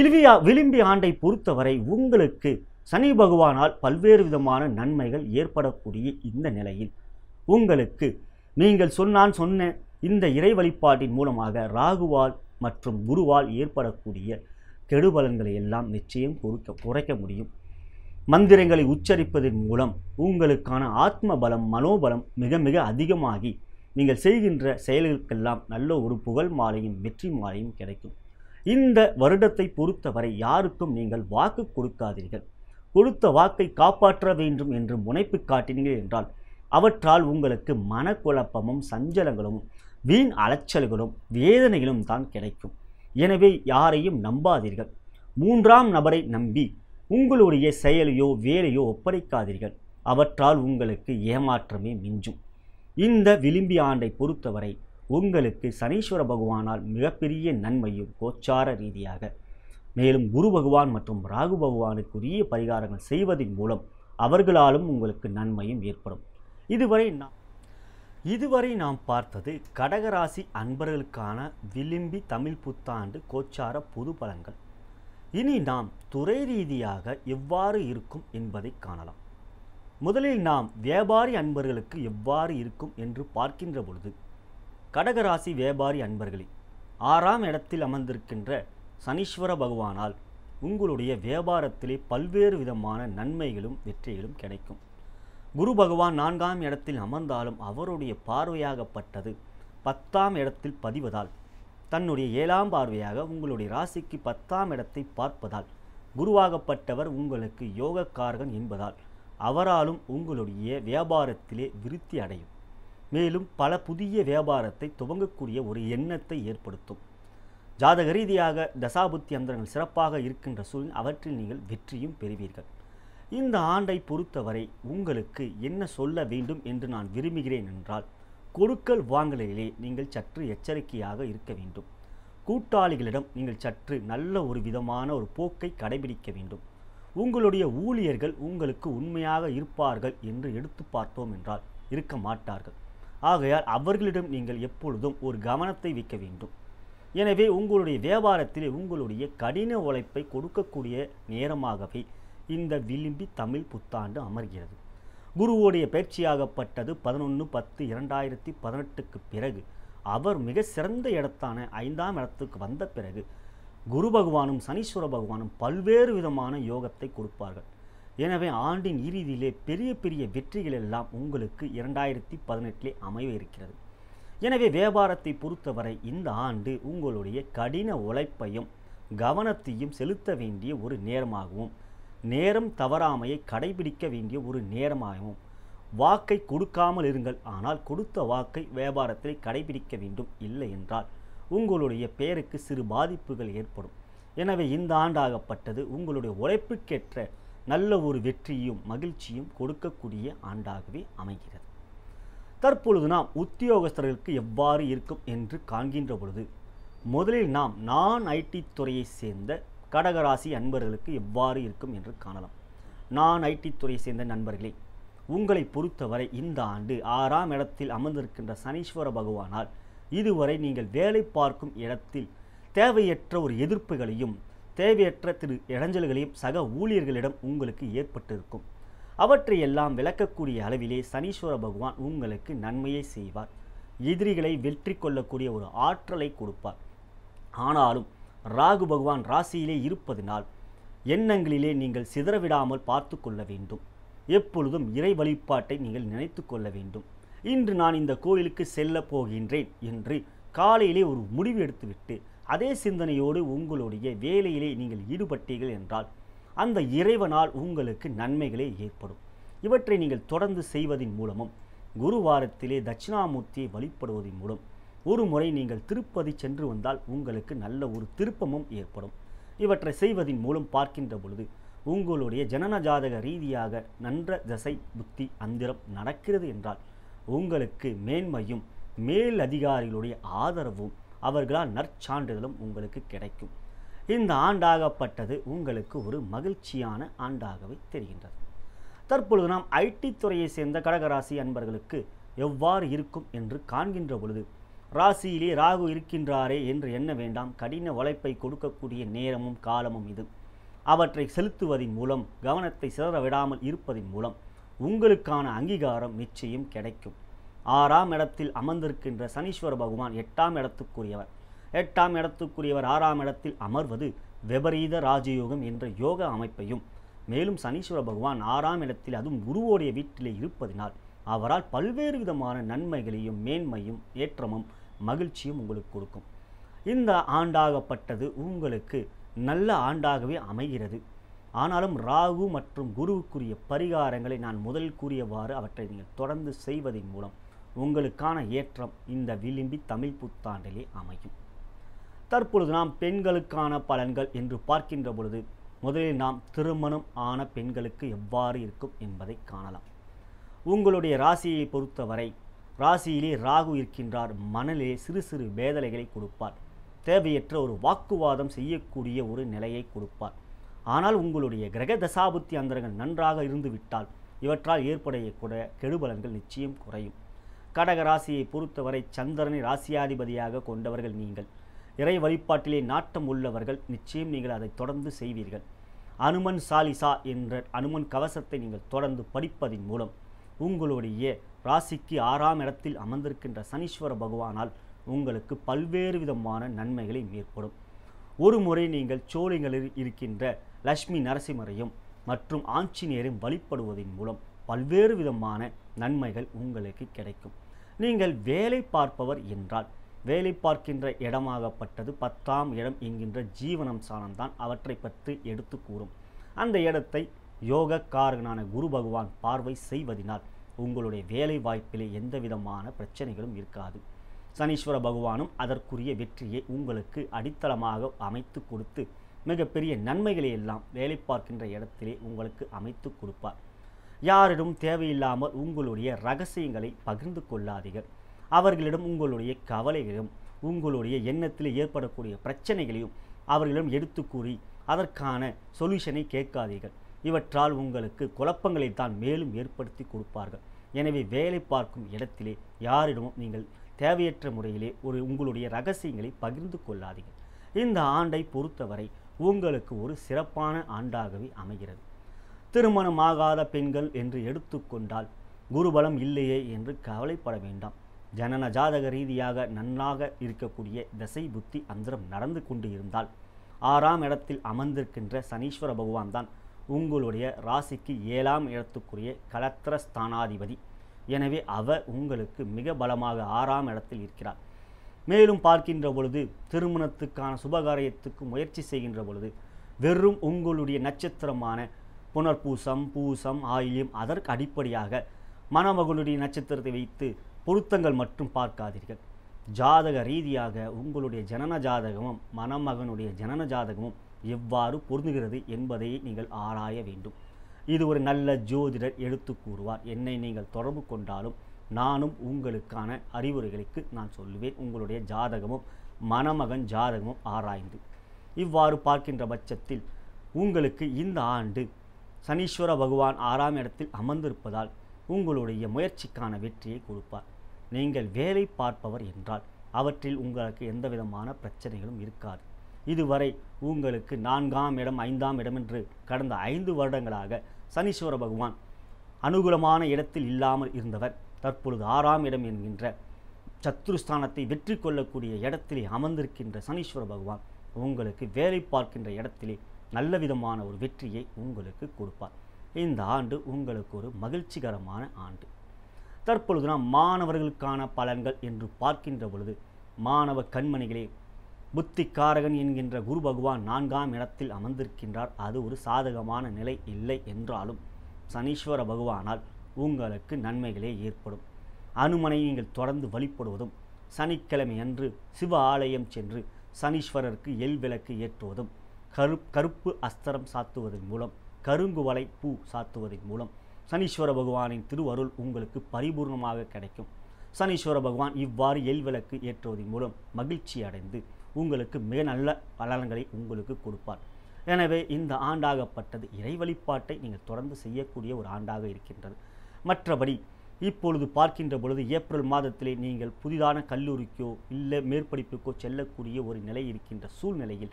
Speaker 1: இல்வியா விளிம்பி ஆண்டை பொறுத்தவரை உங்களுக்கு சனி பகவானால் பல்வேறு விதமான நன்மைகள் ஏற்படக்கூடிய இந்த நிலையில் உங்களுக்கு நீங்கள் சொன்னான் சொன்ன இந்த இறை வழிபாட்டின் மூலமாக ராகுவால் மற்றும் குருவால் ஏற்படக்கூடிய கெடுபலன்களை எல்லாம் நிச்சயம் பொறுக்க குறைக்க முடியும் மந்திரங்களை உச்சரிப்பதன் மூலம் உங்களுக்கான ஆத்ம பலம் மனோபலம் மிக மிக அதிகமாகி நீங்கள் செய்கின்ற செயல்களுக்கெல்லாம் நல்ல ஒரு புகழ் மாலையும் வெற்றி மாலையும் கிடைக்கும் இந்த வருடத்தை பொறுத்தவரை யாருக்கும் நீங்கள் வாக்கு கொடுக்காதீர்கள் கொடுத்த வாக்கை காப்பாற்ற வேண்டும் என்று முனைப்பு காட்டினீர்கள் என்றால் அவற்றால் உங்களுக்கு மனக்குழப்பமும் சஞ்சலங்களும் வீண் அலைச்சல்களும் வேதனைகளும் தான் கிடைக்கும் எனவே யாரையும் நம்பாதீர்கள் மூன்றாம் நபரை நம்பி உங்களுடைய செயலையோ வேலையோ ஒப்படைக்காதீர்கள் அவற்றால் உங்களுக்கு ஏமாற்றமே மிஞ்சும் இந்த விளிம்பி ஆண்டை பொறுத்தவரை உங்களுக்கு சனீஸ்வர பகவானால் மிகப்பெரிய நன்மையும் கோச்சார ரீதியாக மேலும் குரு பகவான் மற்றும் ராகு பகவானுக்குரிய பரிகாரங்கள் செய்வதன் மூலம் அவர்களாலும் உங்களுக்கு நன்மையும் ஏற்படும் இதுவரை நான் இதுவரை நாம் பார்த்தது கடகராசி அன்பர்களுக்கான விளிம்பி தமிழ் புத்தாண்டு கோச்சார பொது பலன்கள் இனி நாம் துறை ரீதியாக எவ்வாறு இருக்கும் என்பதை காணலாம் முதலில் நாம் வியாபாரி அன்பர்களுக்கு எவ்வாறு இருக்கும் என்று பார்க்கின்ற பொழுது கடகராசி வியாபாரி அன்பர்களே ஆறாம் இடத்தில் அமர்ந்திருக்கின்ற சனீஸ்வர பகவானால் உங்களுடைய வியாபாரத்திலே பல்வேறு விதமான நன்மைகளும் வெற்றிகளும் கிடைக்கும் குரு பகவான் நான்காம் இடத்தில் அமர்ந்தாலும் அவருடைய பார்வையாகப்பட்டது பத்தாம் இடத்தில் பதிவதால் தன்னுடைய ஏழாம் பார்வையாக உங்களுடைய ராசிக்கு பத்தாம் இடத்தை பார்ப்பதால் குருவாகப்பட்டவர் உங்களுக்கு யோகக்காரகன் என்பதால் அவராலும் உங்களுடைய வியாபாரத்திலே விருத்தி அடையும் மேலும் பல புதிய வியாபாரத்தை துவங்கக்கூடிய ஒரு எண்ணத்தை ஏற்படுத்தும் ஜாதக ரீதியாக தசாபுத்தி அந்தரங்கள் சிறப்பாக இருக்கின்ற சூழ்நிலை அவற்றில் நீங்கள் வெற்றியும் பெறுவீர்கள் இந்த ஆண்டை பொறுத்தவரை உங்களுக்கு என்ன சொல்ல வேண்டும் என்று நான் விரும்புகிறேன் என்றால் கொடுக்கல் வாங்கலிலே நீங்கள் சற்று எச்சரிக்கையாக இருக்க வேண்டும் கூட்டாளிகளிடம் நீங்கள் சற்று நல்ல ஒரு விதமான ஒரு போக்கை கடைபிடிக்க வேண்டும் உங்களுடைய ஊழியர்கள் உங்களுக்கு உண்மையாக இருப்பார்கள் என்று எடுத்து பார்த்தோம் என்றால் இருக்க மாட்டார்கள் ஆகையால் அவர்களிடம் நீங்கள் எப்பொழுதும் ஒரு கவனத்தை வைக்க வேண்டும் எனவே உங்களுடைய வியாபாரத்தில் உங்களுடைய கடின உழைப்பை கொடுக்கக்கூடிய நேரமாகவே இந்த விளிம்பி தமிழ் புத்தாண்டு அமர்கிறது குருவோடைய பயிற்சியாகப்பட்டது பதினொன்று பத்து இரண்டாயிரத்தி பதினெட்டுக்கு பிறகு அவர் மிக சிறந்த இடத்தான ஐந்தாம் இடத்துக்கு வந்த பிறகு குரு பகவானும் சனீஸ்வர பகவானும் பல்வேறு விதமான யோகத்தை கொடுப்பார்கள் எனவே ஆண்டின் இறுதியிலே பெரிய பெரிய வெற்றிகள் எல்லாம் உங்களுக்கு இரண்டாயிரத்தி பதினெட்டிலே அமைய இருக்கிறது எனவே வியாபாரத்தை பொறுத்தவரை இந்த ஆண்டு உங்களுடைய கடின உழைப்பையும் கவனத்தையும் செலுத்த வேண்டிய ஒரு நேரமாகவும் நேரம் தவறாமையை கடைபிடிக்க வேண்டிய ஒரு நேரமாகவும் வாக்கை கொடுக்காமல் இருங்கள் ஆனால் கொடுத்த வாக்கை வியாபாரத்தில் கடைபிடிக்க வேண்டும் இல்லை என்றால் உங்களுடைய பெயருக்கு சிறு பாதிப்புகள் ஏற்படும் எனவே இந்த ஆண்டாகப்பட்டது உங்களுடைய உழைப்புக்கேற்ற நல்ல ஒரு வெற்றியும் மகிழ்ச்சியும் கொடுக்கக்கூடிய ஆண்டாகவே அமைகிறது தற்பொழுது நாம் உத்தியோகஸ்தர்களுக்கு எவ்வாறு இருக்கும் என்று காண்கின்ற பொழுது முதலில் நாம் நான் ஐடி துறையைச் சேர்ந்த கடகராசி அன்பர்களுக்கு எவ்வாறு இருக்கும் என்று காணலாம் நான் ஐடி துறையை சேர்ந்த நண்பர்களே உங்களை பொறுத்தவரை இந்த ஆண்டு ஆறாம் இடத்தில் அமர்ந்திருக்கின்ற சனீஸ்வர பகவானால் இதுவரை நீங்கள் வேலை பார்க்கும் இடத்தில் தேவையற்ற ஒரு எதிர்ப்புகளையும் தேவையற்ற திரு இடைஞ்சல்களையும் சக ஊழியர்களிடம் உங்களுக்கு ஏற்பட்டிருக்கும் அவற்றையெல்லாம் விளக்கக்கூடிய அளவிலே சனீஸ்வர பகவான் உங்களுக்கு நன்மையை செய்வார் எதிரிகளை வெற்றி கொள்ளக்கூடிய ஒரு ஆற்றலை கொடுப்பார் ஆனாலும் ராகு பகவான் ராசியிலே இருப்பதனால் எண்ணங்களிலே நீங்கள் சிதறவிடாமல் பார்த்து கொள்ள வேண்டும் எப்பொழுதும் இறை வழிபாட்டை நீங்கள் நினைத்து கொள்ள வேண்டும் இன்று நான் இந்த கோயிலுக்கு செல்ல போகின்றேன் என்று காலையிலே ஒரு முடிவு எடுத்துவிட்டு அதே சிந்தனையோடு உங்களுடைய வேலையிலே நீங்கள் ஈடுபட்டீர்கள் என்றால் அந்த இறைவனால் உங்களுக்கு நன்மைகளே ஏற்படும் இவற்றை நீங்கள் தொடர்ந்து செய்வதின் மூலமும் குருவாரத்திலே தட்சிணாமூர்த்தியை வழிபடுவதன் மூலம் ஒரு முறை நீங்கள் திருப்பதி சென்று வந்தால் உங்களுக்கு நல்ல ஒரு திருப்பமும் ஏற்படும் இவற்றை செய்வதின் மூலம் பார்க்கின்ற பொழுது உங்களுடைய ஜனன ஜாதக ரீதியாக நன்ற தசை புத்தி அந்திரம் நடக்கிறது என்றால் உங்களுக்கு மேன்மையும் மேல் அதிகாரிகளுடைய ஆதரவும் அவர்களால் நற்சான்றிதழும் உங்களுக்கு கிடைக்கும் இந்த ஆண்டாகப்பட்டது உங்களுக்கு ஒரு மகிழ்ச்சியான ஆண்டாகவே தெரிகின்றது தற்பொழுது நாம் ஐடி துறையை சேர்ந்த கடகராசி அன்பர்களுக்கு எவ்வாறு இருக்கும் என்று காண்கின்ற பொழுது ராசியிலே ராகு இருக்கின்றாரே என்று எண்ண வேண்டாம் கடின உழைப்பை கொடுக்கக்கூடிய நேரமும் காலமும் இது அவற்றை செலுத்துவதின் மூலம் கவனத்தை சிதற விடாமல் இருப்பதின் மூலம் உங்களுக்கான அங்கீகாரம் நிச்சயம் கிடைக்கும் ஆறாம் இடத்தில் அமர்ந்திருக்கின்ற சனீஸ்வர பகவான் எட்டாம் இடத்துக்குரியவர் எட்டாம் இடத்துக்குரியவர் ஆறாம் இடத்தில் அமர்வது விபரீத ராஜயோகம் என்ற யோக அமைப்பையும் மேலும் சனீஸ்வர பகவான் ஆறாம் இடத்தில் அதுவும் குருவோடைய வீட்டிலே இருப்பதினால் அவரால் பல்வேறு விதமான நன்மைகளையும் மேன்மையும் ஏற்றமும் மகிழ்ச்சியும் உங்களுக்கு கொடுக்கும் இந்த ஆண்டாகப்பட்டது உங்களுக்கு நல்ல ஆண்டாகவே அமைகிறது ஆனாலும் ராகு மற்றும் குருவுக்குரிய பரிகாரங்களை நான் முதல் கூறியவாறு அவற்றை நீங்கள் தொடர்ந்து செய்வதன் மூலம் உங்களுக்கான ஏற்றம் இந்த விளிம்பி தமிழ் புத்தாண்டிலே அமையும் தற்பொழுது நாம் பெண்களுக்கான பலன்கள் என்று பார்க்கின்ற பொழுது முதலில் நாம் திருமணம் ஆன பெண்களுக்கு எவ்வாறு இருக்கும் என்பதை காணலாம் உங்களுடைய ராசியை பொறுத்தவரை ராசியிலே ராகு இருக்கின்றார் மனதிலே சிறு சிறு வேதனைகளை கொடுப்பார் தேவையற்ற ஒரு வாக்குவாதம் செய்யக்கூடிய ஒரு நிலையை கொடுப்பார் ஆனால் உங்களுடைய கிரக தசாபுத்தி அந்தரங்கள் நன்றாக இருந்துவிட்டால் இவற்றால் ஏற்படையக்கூடிய கெடுபலன்கள் நிச்சயம் குறையும் கடக ராசியை பொறுத்தவரை சந்திரனை ராசியாதிபதியாக கொண்டவர்கள் நீங்கள் இறை வழிபாட்டிலே நாட்டம் உள்ளவர்கள் நிச்சயம் நீங்கள் அதை தொடர்ந்து செய்வீர்கள் அனுமன் சாலிசா என்ற அனுமன் கவசத்தை நீங்கள் தொடர்ந்து படிப்பதன் மூலம் உங்களுடைய ராசிக்கு ஆறாம் இடத்தில் அமர்ந்திருக்கின்ற சனீஸ்வர பகவானால் உங்களுக்கு பல்வேறு விதமான நன்மைகளை மேற்படும் ஒரு முறை நீங்கள் சோழிங்களில் இருக்கின்ற லக்ஷ்மி நரசிம்மரையும் மற்றும் ஆஞ்சநேயரையும் வழிபடுவதன் மூலம் பல்வேறு விதமான நன்மைகள் உங்களுக்கு கிடைக்கும் நீங்கள் வேலை பார்ப்பவர் என்றால் வேலை பார்க்கின்ற இடமாகப்பட்டது பத்தாம் இடம் என்கின்ற ஜீவனம் சாணம்தான் அவற்றை பற்றி எடுத்து கூறும் அந்த இடத்தை யோகக்காரகனான குரு பகவான் பார்வை செய்வதனால் உங்களுடைய வேலை வாய்ப்பிலே எந்த விதமான பிரச்சனைகளும் இருக்காது சனீஸ்வர பகவானும் அதற்குரிய வெற்றியை உங்களுக்கு அடித்தளமாக அமைத்து கொடுத்து மிகப்பெரிய நன்மைகளை எல்லாம் வேலை பார்க்கின்ற இடத்திலே உங்களுக்கு அமைத்து கொடுப்பார் யாரிடம் தேவையில்லாமல் உங்களுடைய ரகசியங்களை பகிர்ந்து கொள்ளாதீர்கள் அவர்களிடம் உங்களுடைய கவலைகளையும் உங்களுடைய எண்ணத்தில் ஏற்படக்கூடிய பிரச்சனைகளையும் அவர்களிடம் எடுத்து கூறி அதற்கான சொல்யூஷனை கேட்காதீர்கள் இவற்றால் உங்களுக்கு குழப்பங்களை தான் மேலும் ஏற்படுத்தி கொடுப்பார்கள் எனவே வேலை பார்க்கும் இடத்திலே யாரிடமும் நீங்கள் தேவையற்ற முறையிலே ஒரு உங்களுடைய ரகசியங்களை பகிர்ந்து கொள்ளாதீர்கள் இந்த ஆண்டை பொறுத்தவரை உங்களுக்கு ஒரு சிறப்பான ஆண்டாகவே அமைகிறது திருமணமாகாத பெண்கள் என்று எடுத்துக்கொண்டால் குருபலம் இல்லையே என்று கவலைப்பட வேண்டாம் ஜனன ஜாதக ரீதியாக நன்றாக இருக்கக்கூடிய தசை புத்தி அந்தரம் நடந்து கொண்டு இருந்தால் ஆறாம் இடத்தில் அமர்ந்திருக்கின்ற சனீஸ்வர பகவான் தான் உங்களுடைய ராசிக்கு ஏழாம் இடத்துக்குரிய கலத்திர ஸ்தானாதிபதி எனவே அவர் உங்களுக்கு மிக பலமாக ஆறாம் இடத்தில் இருக்கிறார் மேலும் பார்க்கின்ற பொழுது திருமணத்துக்கான சுபகாரியத்துக்கு முயற்சி செய்கின்ற பொழுது வெறும் உங்களுடைய நட்சத்திரமான புனர்பூசம் பூசம் ஆயிலியம் அதற்கு அடிப்படையாக மணமகளுடைய நட்சத்திரத்தை வைத்து பொருத்தங்கள் மட்டும் பார்க்காதீர்கள் ஜாதக ரீதியாக உங்களுடைய ஜனன ஜாதகமும் மணமகனுடைய ஜனன ஜாதகமும் எவ்வாறு பொருந்துகிறது என்பதை நீங்கள் ஆராய வேண்டும் இது ஒரு நல்ல ஜோதிடர் எடுத்து கூறுவார் என்னை நீங்கள் தொடர்பு கொண்டாலும் நானும் உங்களுக்கான அறிவுரைகளுக்கு நான் சொல்லுவேன் உங்களுடைய ஜாதகமும் மணமகன் ஜாதகமும் ஆராய்ந்து இவ்வாறு பார்க்கின்ற பட்சத்தில் உங்களுக்கு இந்த ஆண்டு சனீஸ்வர பகவான் ஆறாம் இடத்தில் அமர்ந்திருப்பதால் உங்களுடைய முயற்சிக்கான வெற்றியை கொடுப்பார் நீங்கள் வேலை பார்ப்பவர் என்றால் அவற்றில் உங்களுக்கு எந்த விதமான பிரச்சனைகளும் இருக்காது இதுவரை உங்களுக்கு நான்காம் இடம் ஐந்தாம் இடம் என்று கடந்த ஐந்து வருடங்களாக சனீஸ்வர பகவான் அனுகூலமான இடத்தில் இல்லாமல் இருந்தவர் தற்பொழுது ஆறாம் இடம் என்கின்ற சத்ருஸ்தானத்தை வெற்றி கொள்ளக்கூடிய இடத்திலே அமர்ந்திருக்கின்ற சனீஸ்வர பகவான் உங்களுக்கு வேலை பார்க்கின்ற இடத்திலே நல்ல விதமான ஒரு வெற்றியை உங்களுக்கு கொடுப்பார் இந்த ஆண்டு உங்களுக்கு ஒரு மகிழ்ச்சிகரமான ஆண்டு தற்பொழுது நாம் மாணவர்களுக்கான பலன்கள் என்று பார்க்கின்ற பொழுது மாணவ கண்மணிகளே புத்திக்காரகன் என்கின்ற குரு பகவான் நான்காம் இடத்தில் அமர்ந்திருக்கின்றார் அது ஒரு சாதகமான நிலை இல்லை என்றாலும் சனீஸ்வர பகவானால் உங்களுக்கு நன்மைகளே ஏற்படும் அனுமனை நீங்கள் தொடர்ந்து வழிபடுவதும் சனிக்கிழமை அன்று சிவ ஆலயம் சென்று சனீஸ்வரருக்கு எல் விளக்கு ஏற்றுவதும் கரு கருப்பு அஸ்திரம் சாத்துவதன் மூலம் கருங்குவலை பூ சாத்துவதன் மூலம் சனீஸ்வர பகவானின் திருவருள் உங்களுக்கு பரிபூர்ணமாக கிடைக்கும் சனீஸ்வர பகவான் இவ்வாறு எல் விளக்கு ஏற்றுவதன் மூலம் மகிழ்ச்சி அடைந்து உங்களுக்கு மிக நல்ல பலன்களை உங்களுக்கு கொடுப்பார் எனவே இந்த ஆண்டாகப்பட்டது இறை வழிபாட்டை நீங்கள் தொடர்ந்து செய்யக்கூடிய ஒரு ஆண்டாக இருக்கின்றது மற்றபடி இப்பொழுது பார்க்கின்ற பொழுது ஏப்ரல் மாதத்திலே நீங்கள் புதிதான கல்லூரிக்கோ இல்லை மேற்படிப்புக்கோ செல்லக்கூடிய ஒரு நிலை இருக்கின்ற சூழ்நிலையில்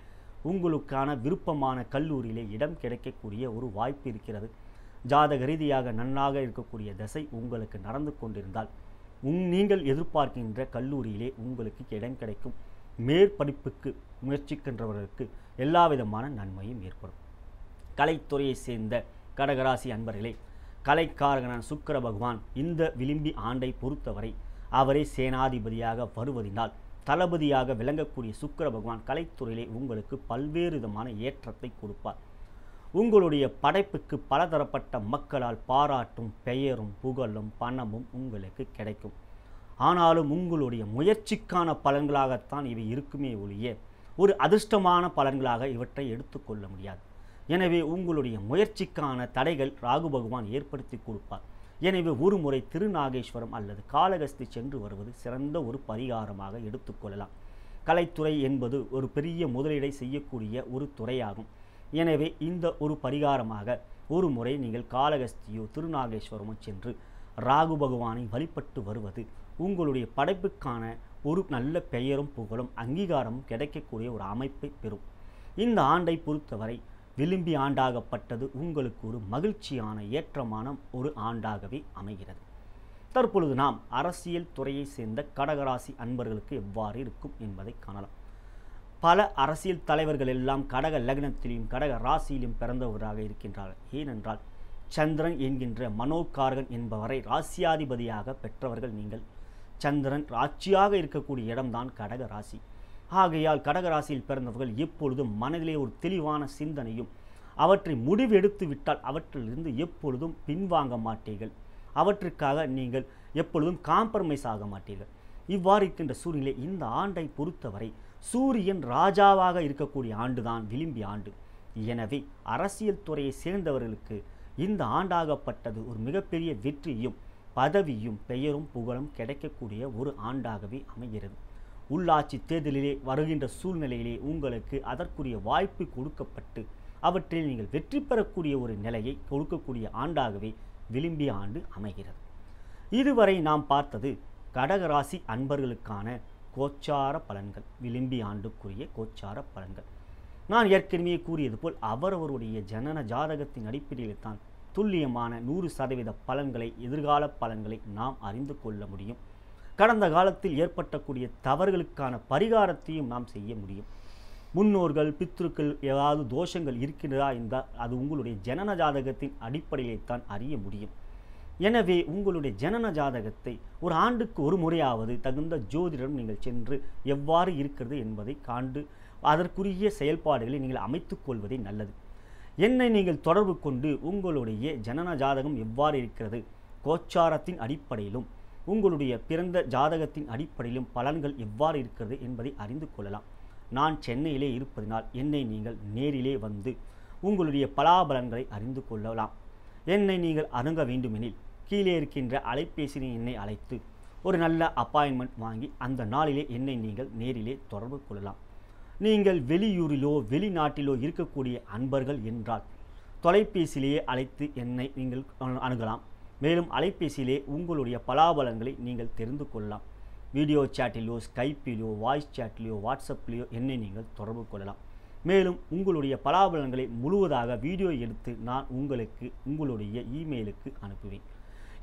Speaker 1: உங்களுக்கான விருப்பமான கல்லூரியிலே இடம் கிடைக்கக்கூடிய ஒரு வாய்ப்பு இருக்கிறது ஜாதக ரீதியாக நன்னாக இருக்கக்கூடிய தசை உங்களுக்கு நடந்து கொண்டிருந்தால் உங் நீங்கள் எதிர்பார்க்கின்ற கல்லூரியிலே உங்களுக்கு இடம் கிடைக்கும் மேற்படிப்புக்கு முயற்சிக்கின்றவர்களுக்கு எல்லா விதமான நன்மையும் ஏற்படும் கலைத்துறையை சேர்ந்த கடகராசி அன்பர்களே கலைக்காரகனான சுக்கர பகவான் இந்த விளிம்பி ஆண்டை பொறுத்தவரை அவரே சேனாதிபதியாக வருவதினால் தளபதியாக விளங்கக்கூடிய சுக்கர பகவான் கலைத்துறையிலே உங்களுக்கு பல்வேறு விதமான ஏற்றத்தை கொடுப்பார் உங்களுடைய படைப்புக்கு பலதரப்பட்ட மக்களால் பாராட்டும் பெயரும் புகழும் பணமும் உங்களுக்கு கிடைக்கும் ஆனாலும் உங்களுடைய முயற்சிக்கான பலன்களாகத்தான் இவை இருக்குமே ஒழிய ஒரு அதிர்ஷ்டமான பலன்களாக இவற்றை எடுத்துக்கொள்ள முடியாது எனவே உங்களுடைய முயற்சிக்கான தடைகள் ராகு பகவான் ஏற்படுத்தி கொடுப்பார் எனவே ஒரு முறை திருநாகேஸ்வரம் அல்லது காளகஸ்தி சென்று வருவது சிறந்த ஒரு பரிகாரமாக எடுத்துக்கொள்ளலாம் கலைத்துறை என்பது ஒரு பெரிய முதலீடை செய்யக்கூடிய ஒரு துறையாகும் எனவே இந்த ஒரு பரிகாரமாக ஒரு முறை நீங்கள் காளகஸ்தியோ திருநாகேஸ்வரமோ சென்று ராகு பகவானை வழிபட்டு வருவது உங்களுடைய படைப்புக்கான ஒரு நல்ல பெயரும் புகழும் அங்கீகாரமும் கிடைக்கக்கூடிய ஒரு அமைப்பை பெறும் இந்த ஆண்டை பொறுத்தவரை விளிம்பி ஆண்டாகப்பட்டது உங்களுக்கு ஒரு மகிழ்ச்சியான ஏற்றமான ஒரு ஆண்டாகவே அமைகிறது தற்பொழுது நாம் அரசியல் துறையை சேர்ந்த கடகராசி அன்பர்களுக்கு எவ்வாறு இருக்கும் என்பதை காணலாம் பல அரசியல் தலைவர்கள் எல்லாம் கடக லக்னத்திலையும் கடக ராசியிலும் பிறந்தவராக இருக்கின்றார்கள் ஏனென்றால் சந்திரன் என்கின்ற மனோகார்கன் என்பவரை ராசியாதிபதியாக பெற்றவர்கள் நீங்கள் சந்திரன் ராட்சியாக இருக்கக்கூடிய இடம்தான் கடக ராசி ஆகையால் கடகராசியில் பிறந்தவர்கள் எப்பொழுதும் மனதிலே ஒரு தெளிவான சிந்தனையும் அவற்றை முடிவெடுத்து விட்டால் அவற்றிலிருந்து எப்பொழுதும் பின்வாங்க மாட்டீர்கள் அவற்றுக்காக நீங்கள் எப்பொழுதும் காம்ப்ரமைஸ் ஆக மாட்டீர்கள் இவ்வாறு இருக்கின்ற சூழ்நிலை இந்த ஆண்டை பொறுத்தவரை சூரியன் ராஜாவாக இருக்கக்கூடிய ஆண்டுதான் விளிம்பி ஆண்டு எனவே அரசியல் துறையை சேர்ந்தவர்களுக்கு இந்த ஆண்டாகப்பட்டது ஒரு மிகப்பெரிய வெற்றியும் பதவியும் பெயரும் புகழும் கிடைக்கக்கூடிய ஒரு ஆண்டாகவே அமைகிறது உள்ளாட்சி தேர்தலிலே வருகின்ற சூழ்நிலையிலே உங்களுக்கு அதற்குரிய வாய்ப்பு கொடுக்கப்பட்டு அவற்றில் நீங்கள் வெற்றி பெறக்கூடிய ஒரு நிலையை கொடுக்கக்கூடிய ஆண்டாகவே விளிம்பிய ஆண்டு அமைகிறது இதுவரை நாம் பார்த்தது கடகராசி அன்பர்களுக்கான கோச்சார பலன்கள் விளிம்பி ஆண்டுக்குரிய கோச்சார பலன்கள் நான் ஏற்கனவே கூறியது போல் அவரவருடைய ஜனன ஜாதகத்தின் அடிப்படையில் தான் துல்லியமான நூறு சதவீத பலன்களை எதிர்கால பலன்களை நாம் அறிந்து கொள்ள முடியும் கடந்த காலத்தில் ஏற்பட்டக்கூடிய தவறுகளுக்கான பரிகாரத்தையும் நாம் செய்ய முடியும் முன்னோர்கள் பித்ருக்கள் ஏதாவது தோஷங்கள் இருக்கிறதா என்றால் அது உங்களுடைய ஜனன ஜாதகத்தின் அடிப்படையிலே தான் அறிய முடியும் எனவே உங்களுடைய ஜனன ஜாதகத்தை ஒரு ஆண்டுக்கு ஒரு முறையாவது தகுந்த ஜோதிடம் நீங்கள் சென்று எவ்வாறு இருக்கிறது என்பதை காண்டு அதற்குரிய செயல்பாடுகளை நீங்கள் அமைத்துக்கொள்வதே நல்லது என்னை நீங்கள் தொடர்பு கொண்டு உங்களுடைய ஜனன ஜாதகம் எவ்வாறு இருக்கிறது கோச்சாரத்தின் அடிப்படையிலும் உங்களுடைய பிறந்த ஜாதகத்தின் அடிப்படையிலும் பலன்கள் எவ்வாறு இருக்கிறது என்பதை அறிந்து கொள்ளலாம் நான் சென்னையிலே இருப்பதினால் என்னை நீங்கள் நேரிலே வந்து உங்களுடைய பலாபலன்களை அறிந்து கொள்ளலாம் என்னை நீங்கள் அணுக வேண்டுமெனில் கீழே இருக்கின்ற அலைபேசியை என்னை அழைத்து ஒரு நல்ல அப்பாயின்மெண்ட் வாங்கி அந்த நாளிலே என்னை நீங்கள் நேரிலே தொடர்பு கொள்ளலாம் நீங்கள் வெளியூரிலோ வெளிநாட்டிலோ இருக்கக்கூடிய அன்பர்கள் என்றால் தொலைபேசியிலேயே அழைத்து என்னை நீங்கள் அணுகலாம் மேலும் அலைபேசியிலே உங்களுடைய பலாபலங்களை நீங்கள் தெரிந்து கொள்ளலாம் வீடியோ சேட்டிலோ ஸ்கைப்பிலோ வாய்ஸ் சேட்டிலோ வாட்ஸ்அப்லேயோ என்னை நீங்கள் தொடர்பு கொள்ளலாம் மேலும் உங்களுடைய பலாபலங்களை முழுவதாக வீடியோ எடுத்து நான் உங்களுக்கு உங்களுடைய இமெயிலுக்கு அனுப்புவேன்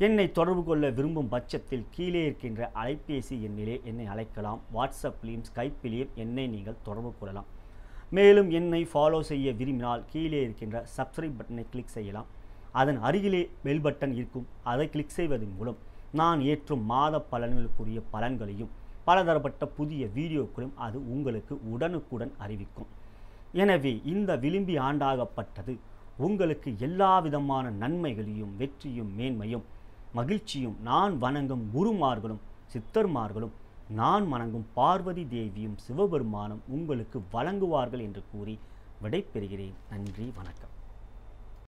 Speaker 1: என்னை தொடர்பு கொள்ள விரும்பும் பட்சத்தில் கீழே இருக்கின்ற அலைபேசி எண்ணிலே என்னை அழைக்கலாம் வாட்ஸ்அப்லேயும் ஸ்கைப்பிலேயும் என்னை நீங்கள் தொடர்பு கொள்ளலாம் மேலும் என்னை ஃபாலோ செய்ய விரும்பினால் கீழே இருக்கின்ற சப்ஸ்கிரைப் பட்டனை கிளிக் செய்யலாம் அதன் அருகிலே பெல் பட்டன் இருக்கும் அதை கிளிக் செய்வதன் மூலம் நான் ஏற்றும் மாத பலன்களுக்குரிய பலன்களையும் பலதரப்பட்ட புதிய வீடியோக்களையும் அது உங்களுக்கு உடனுக்குடன் அறிவிக்கும் எனவே இந்த விளிம்பி ஆண்டாகப்பட்டது உங்களுக்கு எல்லா விதமான நன்மைகளையும் வெற்றியும் மேன்மையும் மகிழ்ச்சியும் நான் வணங்கும் குருமார்களும் சித்தர்மார்களும் நான் வணங்கும் பார்வதி தேவியும் சிவபெருமானும் உங்களுக்கு வழங்குவார்கள் என்று கூறி விடைபெறுகிறேன் நன்றி வணக்கம்